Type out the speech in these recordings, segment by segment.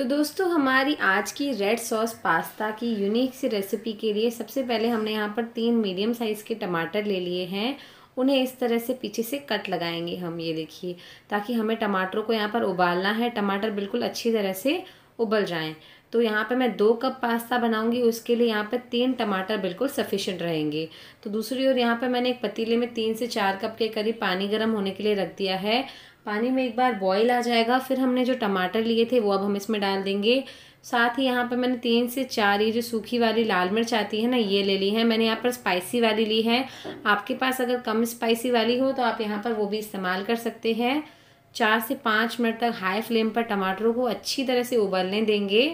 तो दोस्तों हमारी आज की रेड सॉस पास्ता की यूनिक सी रेसिपी के लिए सबसे पहले हमने यहाँ पर तीन मीडियम साइज़ के टमाटर ले लिए हैं उन्हें इस तरह से पीछे से कट लगाएंगे हम ये देखिए ताकि हमें टमाटरों को यहाँ पर उबालना है टमाटर बिल्कुल अच्छी तरह से उबल जाएं तो यहाँ पे मैं दो कप पास्ता बनाऊंगी उसके लिए यहाँ पे तीन टमाटर बिल्कुल सफिशेंट रहेंगे तो दूसरी ओर यहाँ पे मैंने एक पतीले में तीन से चार कप के करीब पानी गर्म होने के लिए रख दिया है पानी में एक बार बॉईल आ जाएगा फिर हमने जो टमाटर लिए थे वो अब हम इसमें डाल देंगे साथ ही यहाँ पर मैंने तीन से चार ये जो सूखी वाली लाल मिर्च आती है ना ये ले ली है मैंने यहाँ पर स्पाइसी वाली ली है आपके पास अगर कम स्पाइसी वाली हो तो आप यहाँ पर वो भी इस्तेमाल कर सकते हैं चार से पाँच मिनट तक हाई फ्लेम पर टमाटरों को अच्छी तरह से उबलने देंगे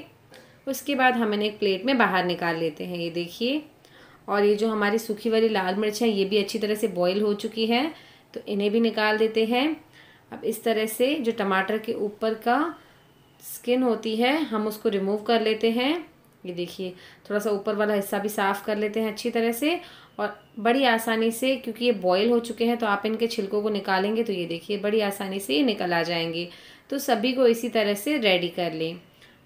उसके बाद हम इन्हें एक प्लेट में बाहर निकाल लेते हैं ये देखिए और ये जो हमारी सूखी वाली लाल मिर्च है ये भी अच्छी तरह से बॉईल हो चुकी है तो इन्हें भी निकाल देते हैं अब इस तरह से जो टमाटर के ऊपर का स्किन होती है हम उसको रिमूव कर लेते हैं ये देखिए थोड़ा सा ऊपर वाला हिस्सा भी साफ़ कर लेते हैं अच्छी तरह से और बड़ी आसानी से क्योंकि ये बॉयल हो चुके हैं तो आप इनके छिलकों को निकालेंगे तो ये देखिए बड़ी आसानी से ये निकल आ जाएंगे तो सभी को इसी तरह से रेडी कर लें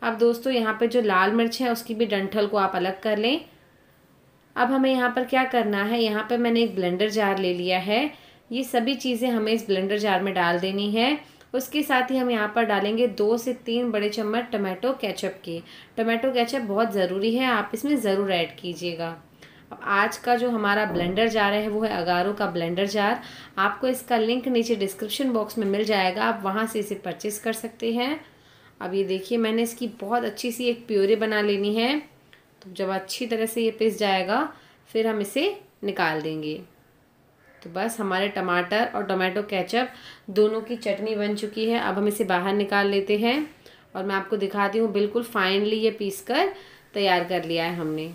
अब दोस्तों यहाँ पर जो लाल मिर्च है उसकी भी डंठल को आप अलग कर लें अब हमें यहाँ पर क्या करना है यहाँ पर मैंने एक ब्लेंडर जार ले लिया है ये सभी चीज़ें हमें इस ब्लेंडर जार में डाल देनी है उसके साथ ही हम यहाँ पर डालेंगे दो से तीन बड़े चम्मच टमाटो केचप के टमाटो केचप बहुत ज़रूरी है आप इसमें ज़रूर ऐड कीजिएगा अब आज का जो हमारा ब्लेंडर जार है वो है अगारो का ब्लेंडर जार आपको इसका लिंक नीचे डिस्क्रिप्शन बॉक्स में मिल जाएगा आप वहाँ से इसे परचेस कर सकते हैं अब ये देखिए मैंने इसकी बहुत अच्छी सी एक प्योरे बना लेनी है तो जब अच्छी तरह से ये पिस जाएगा फिर हम इसे निकाल देंगे तो बस हमारे टमाटर और टोमेटो केचप दोनों की चटनी बन चुकी है अब हम इसे बाहर निकाल लेते हैं और मैं आपको दिखाती हूँ बिल्कुल फाइनली ये पीस कर तैयार कर लिया है हमने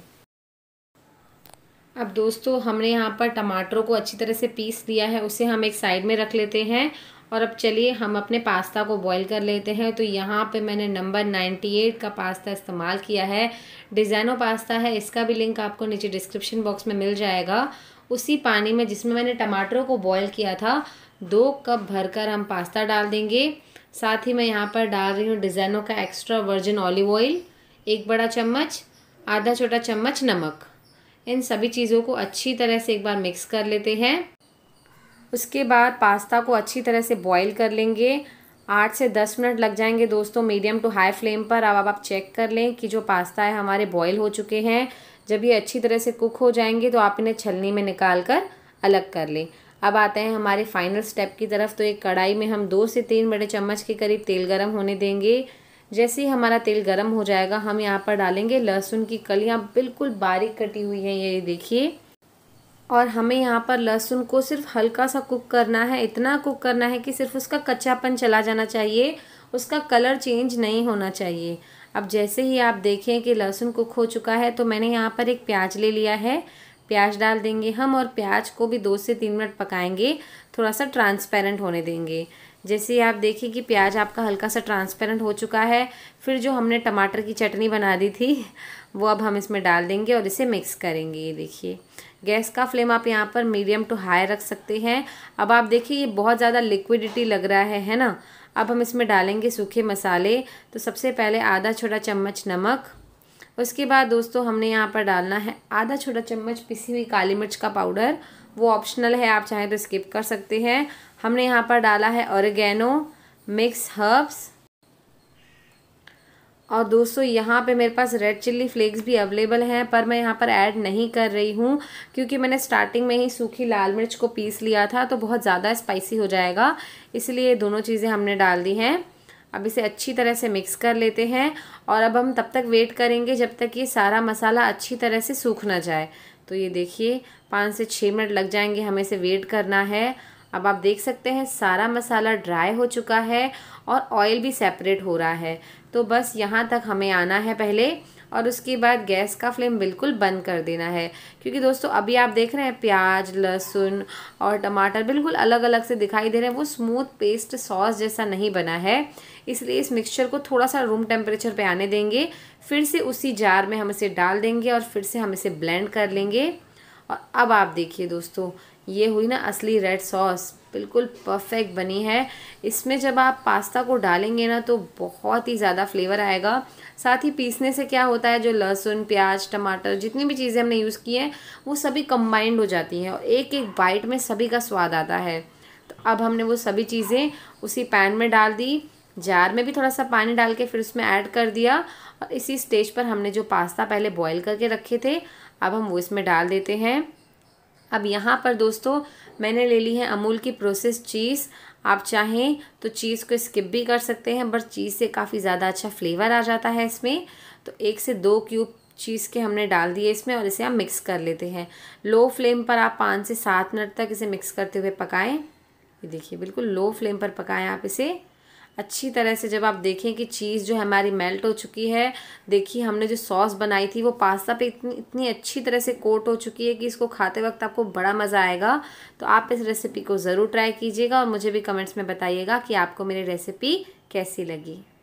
अब दोस्तों हमने यहाँ पर टमाटरों को अच्छी तरह से पीस दिया है उसे हम एक साइड में रख लेते हैं और अब चलिए हम अपने पास्ता को बॉईल कर लेते हैं तो यहाँ पे मैंने नंबर 98 का पास्ता इस्तेमाल किया है डिज़ाइनो पास्ता है इसका भी लिंक आपको नीचे डिस्क्रिप्शन बॉक्स में मिल जाएगा उसी पानी में जिसमें मैंने टमाटरों को बॉईल किया था दो कप भरकर हम पास्ता डाल देंगे साथ ही मैं यहाँ पर डाल रही हूँ डिज़ाइनों का एक्स्ट्रा वर्जिन ऑलिव ऑयल एक बड़ा चम्मच आधा छोटा चम्मच नमक इन सभी चीज़ों को अच्छी तरह से एक बार मिक्स कर लेते हैं उसके बाद पास्ता को अच्छी तरह से बॉईल कर लेंगे आठ से दस मिनट लग जाएंगे दोस्तों मीडियम टू हाई फ्लेम पर अब आप, आप चेक कर लें कि जो पास्ता है हमारे बॉईल हो चुके हैं जब ये अच्छी तरह से कुक हो जाएंगे तो आप इन्हें छलनी में निकाल कर अलग कर लें अब आते हैं हमारे फाइनल स्टेप की तरफ तो एक कढ़ाई में हम दो से तीन बड़े चम्मच के करीब तेल गर्म होने देंगे जैसे ही हमारा तेल गर्म हो जाएगा हम यहाँ पर डालेंगे लहसुन की कलियाँ बिल्कुल बारीक कटी हुई हैं ये देखिए और हमें यहाँ पर लहसुन को सिर्फ हल्का सा कुक करना है इतना कुक करना है कि सिर्फ उसका कच्चापन चला जाना चाहिए उसका कलर चेंज नहीं होना चाहिए अब जैसे ही आप देखें कि लहसुन कुक हो चुका है तो मैंने यहाँ पर एक प्याज ले लिया है प्याज डाल देंगे हम और प्याज को भी दो से तीन मिनट पकाएंगे थोड़ा सा ट्रांसपेरेंट होने देंगे जैसे ही आप देखिए कि प्याज आपका हल्का सा ट्रांसपेरेंट हो चुका है फिर जो हमने टमाटर की चटनी बना दी थी वो अब हम इसमें डाल देंगे और इसे मिक्स करेंगे ये देखिए गैस का फ्लेम आप यहाँ पर मीडियम टू हाई रख सकते हैं अब आप देखिए ये बहुत ज़्यादा लिक्विडिटी लग रहा है है ना अब हम इसमें डालेंगे सूखे मसाले तो सबसे पहले आधा छोटा चम्मच नमक उसके बाद दोस्तों हमने यहाँ पर डालना है आधा छोटा चम्मच पिसी हुई काली मिर्च का पाउडर वो ऑप्शनल है आप चाहें तो स्किप कर सकते हैं हमने यहाँ पर डाला है ऑरिगेनो मिक्स हर्ब्स और दोस्तों यहाँ पे मेरे पास रेड चिल्ली फ्लेक्स भी अवेलेबल हैं पर मैं यहाँ पर ऐड नहीं कर रही हूँ क्योंकि मैंने स्टार्टिंग में ही सूखी लाल मिर्च को पीस लिया था तो बहुत ज़्यादा स्पाइसी हो जाएगा इसलिए दोनों चीज़ें हमने डाल दी हैं अब इसे अच्छी तरह से मिक्स कर लेते हैं और अब हम तब तक वेट करेंगे जब तक ये सारा मसाला अच्छी तरह से सूख ना जाए तो ये देखिए पाँच से छः मिनट लग जाएंगे हमें इसे वेट करना है अब आप देख सकते हैं सारा मसाला ड्राई हो चुका है और ऑयल भी सेपरेट हो रहा है तो बस यहाँ तक हमें आना है पहले और उसके बाद गैस का फ्लेम बिल्कुल बंद कर देना है क्योंकि दोस्तों अभी आप देख रहे हैं प्याज लहसुन और टमाटर बिल्कुल अलग अलग से दिखाई दे रहे हैं वो स्मूथ पेस्ट सॉस जैसा नहीं बना है इसलिए इस मिक्सचर को थोड़ा सा रूम टेम्परेचर पे आने देंगे फिर से उसी जार में हम इसे डाल देंगे और फिर से हम इसे ब्लेंड कर लेंगे और अब आप देखिए दोस्तों ये हुई ना असली रेड सॉस बिल्कुल परफेक्ट बनी है इसमें जब आप पास्ता को डालेंगे ना तो बहुत ही ज़्यादा फ्लेवर आएगा साथ ही पीसने से क्या होता है जो लहसुन प्याज टमाटर जितनी भी चीज़ें हमने यूज़ की हैं वो सभी कंबाइंड हो जाती हैं और एक एक बाइट में सभी का स्वाद आता है तो अब हमने वो सभी चीज़ें उसी पैन में डाल दी जार में भी थोड़ा सा पानी डाल के फिर उसमें ऐड कर दिया और इसी स्टेज पर हमने जो पास्ता पहले बॉईल करके रखे थे अब हम वो इसमें डाल देते हैं अब यहाँ पर दोस्तों मैंने ले ली है अमूल की प्रोसेस चीज़ आप चाहें तो चीज़ को स्किप भी कर सकते हैं बट चीज़ से काफ़ी ज़्यादा अच्छा फ्लेवर आ जाता है इसमें तो एक से दो क्यूब चीज़ के हमने डाल दिए इसमें और इसे हम मिक्स कर लेते हैं लो फ्लेम पर आप पाँच से सात मिनट तक इसे मिक्स करते हुए पकाएं ये देखिए बिल्कुल लो फ्लेम पर पकाएं आप इसे अच्छी तरह से जब आप देखें कि चीज़ जो है हमारी मेल्ट हो चुकी है देखिए हमने जो सॉस बनाई थी वो पास्ता पे इतनी इतनी अच्छी तरह से कोट हो चुकी है कि इसको खाते वक्त आपको बड़ा मज़ा आएगा तो आप इस रेसिपी को ज़रूर ट्राई कीजिएगा और मुझे भी कमेंट्स में बताइएगा कि आपको मेरी रेसिपी कैसी लगी